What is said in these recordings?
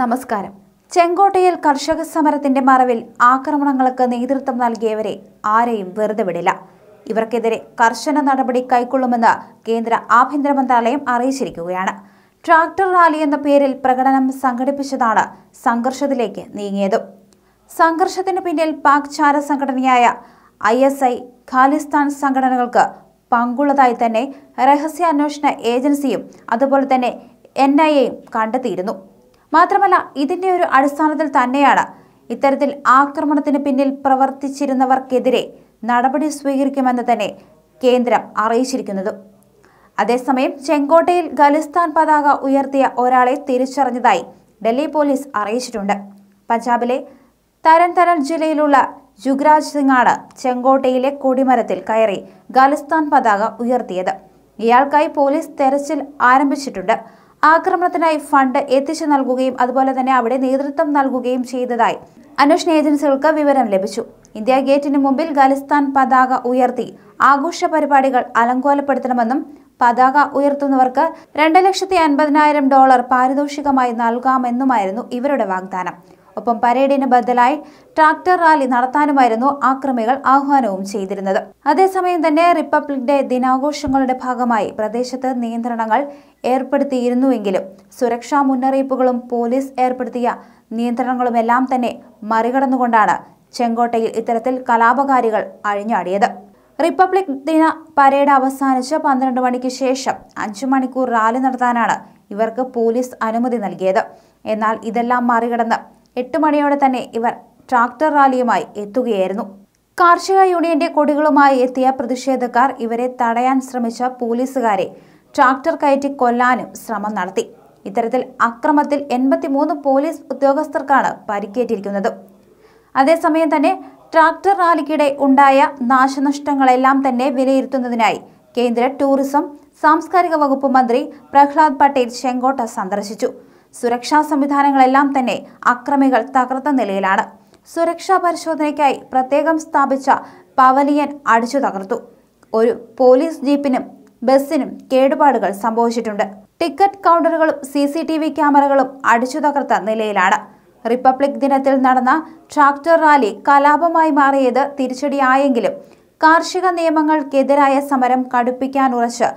നമസ്കാരം ചെങ്കോട്ടയിൽ കർഷക സമരത്തിന്റെ മറവിൽ ആക്രമണങ്ങൾക്ക് നേതൃത്വം നൽകിയവരെ ആരെയും വെറുതെ വിടില്ല ഇവർക്കെതിരെ കർശന നടപടി കൈക്കൊള്ളുമെന്ന് കേന്ദ്ര ആഭ്യന്തര മന്ത്രാലയം അറിയിച്ചിരിക്കുകയാണ് ട്രാക്ടർ റാലി എന്ന പേരിൽ പ്രകടനം സംഘടിപ്പിച്ചതാണ് സംഘർഷത്തിലേക്ക് നീങ്ങിയത് സംഘർഷത്തിന് പിന്നിൽ പാക് ചാര സംഘടനയായ ഐ എസ് ഐ ഖാലിസ്ഥാൻ സംഘടനകൾക്ക് പങ്കുള്ളതായി തന്നെ രഹസ്യാന്വേഷണ ഏജൻസിയും അതുപോലെ തന്നെ എൻ ഐ എയും കണ്ടെത്തിയിരുന്നു മാത്രമല്ല ഇതിന്റെ ഒരു അടിസ്ഥാനത്തിൽ തന്നെയാണ് ഇത്തരത്തിൽ ആക്രമണത്തിന് പിന്നിൽ പ്രവർത്തിച്ചിരുന്നവർക്കെതിരെ നടപടി സ്വീകരിക്കുമെന്ന് തന്നെ കേന്ദ്രം അറിയിച്ചിരിക്കുന്നത് അതേസമയം ചെങ്കോട്ടയിൽ ഖലിസ്ഥാൻ പതാക ഉയർത്തിയ ഒരാളെ തിരിച്ചറിഞ്ഞതായി ഡൽഹി പോലീസ് അറിയിച്ചിട്ടുണ്ട് പഞ്ചാബിലെ തരൻ തരൻ ജില്ലയിലുള്ള ജുഗ്രാജ് സിംഗാണ് ചെങ്കോട്ടയിലെ കൊടിമരത്തിൽ കയറി ഖലിസ്ഥാൻ പതാക ഉയർത്തിയത് ഇയാൾക്കായി പോലീസ് തെരച്ചിൽ ആരംഭിച്ചിട്ടുണ്ട് ആക്രമണത്തിനായി ഫണ്ട് എത്തിച്ചു നൽകുകയും അതുപോലെ തന്നെ അവിടെ നേതൃത്വം നൽകുകയും ചെയ്തതായി അന്വേഷണ ഏജൻസികൾക്ക് വിവരം ലഭിച്ചു ഇന്ത്യ ഗേറ്റിന് മുമ്പിൽ ഖലിസ്ഥാൻ പതാക ഉയർത്തി ആഘോഷ പരിപാടികൾ അലങ്കോലപ്പെടുത്തണമെന്നും പതാക ഉയർത്തുന്നവർക്ക് രണ്ട് ലക്ഷത്തി അൻപതിനായിരം ഡോളർ പാരിതോഷികമായി നൽകാമെന്നുമായിരുന്നു ഇവരുടെ വാഗ്ദാനം ഒപ്പം പരേഡിന് ബദലായി ട്രാക്ടർ റാലി നടത്താനുമായിരുന്നു ആക്രമികൾ ആഹ്വാനവും ചെയ്തിരുന്നത് അതേസമയം തന്നെ റിപ്പബ്ലിക് ഡേ ദിനാഘോഷങ്ങളുടെ ഭാഗമായി പ്രദേശത്ത് നിയന്ത്രണങ്ങൾ ഏർപ്പെടുത്തിയിരുന്നുവെങ്കിലും സുരക്ഷാ മുന്നറിയിപ്പുകളും പോലീസ് ഏർപ്പെടുത്തിയ നിയന്ത്രണങ്ങളുമെല്ലാം തന്നെ മറികടന്നുകൊണ്ടാണ് ചെങ്കോട്ടയിൽ ഇത്തരത്തിൽ കലാപകാരികൾ അഴിഞ്ഞാടിയത് റിപ്പബ്ലിക് ദിന പരേഡ് അവസാനിച്ച് പന്ത്രണ്ട് മണിക്ക് ശേഷം അഞ്ചു മണിക്കൂർ റാലി നടത്താനാണ് ഇവർക്ക് പോലീസ് അനുമതി നൽകിയത് എന്നാൽ ഇതെല്ലാം മറികടന്ന് എട്ട് മണിയോടെ തന്നെ ഇവർ ട്രാക്ടർ റാലിയുമായി എത്തുകയായിരുന്നു കാർഷിക യൂണിയന്റെ കൊടികളുമായി എത്തിയ പ്രതിഷേധക്കാർ ഇവരെ തടയാൻ ശ്രമിച്ച പോലീസുകാരെ ട്രാക്ടർ കയറ്റി കൊല്ലാനും ശ്രമം നടത്തി ഇത്തരത്തിൽ അക്രമത്തിൽ എൺപത്തിമൂന്ന് പോലീസ് ഉദ്യോഗസ്ഥർക്കാണ് പരിക്കേറ്റിരിക്കുന്നത് അതേസമയം തന്നെ ട്രാക്ടർ റാലിക്കിടെ ഉണ്ടായ നാശനഷ്ടങ്ങളെല്ലാം തന്നെ വിലയിരുത്തുന്നതിനായി കേന്ദ്ര ടൂറിസം സാംസ്കാരിക വകുപ്പ് മന്ത്രി പ്രഹ്ലാദ് പട്ടേൽ ചെങ്കോട്ട സന്ദർശിച്ചു സുരക്ഷാ സംവിധാനങ്ങളെല്ലാം തന്നെ അക്രമികൾ തകർത്ത നിലയിലാണ് സുരക്ഷാ പരിശോധനയ്ക്കായി പ്രത്യേകം സ്ഥാപിച്ച പവലിയൻ അടിച്ചു തകർത്തു ഒരു പോലീസ് ജീപ്പിനും ബസ്സിനും കേടുപാടുകൾ സംഭവിച്ചിട്ടുണ്ട് ടിക്കറ്റ് കൗണ്ടറുകളും സി സി ടി വി ക്യാമറകളും അടിച്ചു തകർത്ത നിലയിലാണ് റിപ്പബ്ലിക് ദിനത്തിൽ നടന്ന ട്രാക്ടർ റാലി കലാപമായി മാറിയത് തിരിച്ചടിയായെങ്കിലും കാർഷിക നിയമങ്ങൾക്കെതിരായ സമരം കടുപ്പിക്കാനുറച്ച്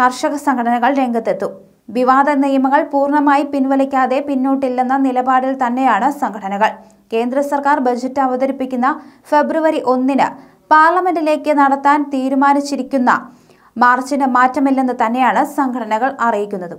കർഷക സംഘടനകൾ രംഗത്തെത്തും വിവാദ നിയമങ്ങൾ പൂർണ്ണമായി പിൻവലിക്കാതെ പിന്നോട്ടില്ലെന്ന നിലപാടിൽ തന്നെയാണ് സംഘടനകൾ കേന്ദ്ര സർക്കാർ ബജറ്റ് അവതരിപ്പിക്കുന്ന ഫെബ്രുവരി ഒന്നിന് പാർലമെന്റിലേക്ക് നടത്താൻ തീരുമാനിച്ചിരിക്കുന്ന മാർച്ചിന് മാറ്റമില്ലെന്ന് തന്നെയാണ് സംഘടനകൾ അറിയിക്കുന്നത്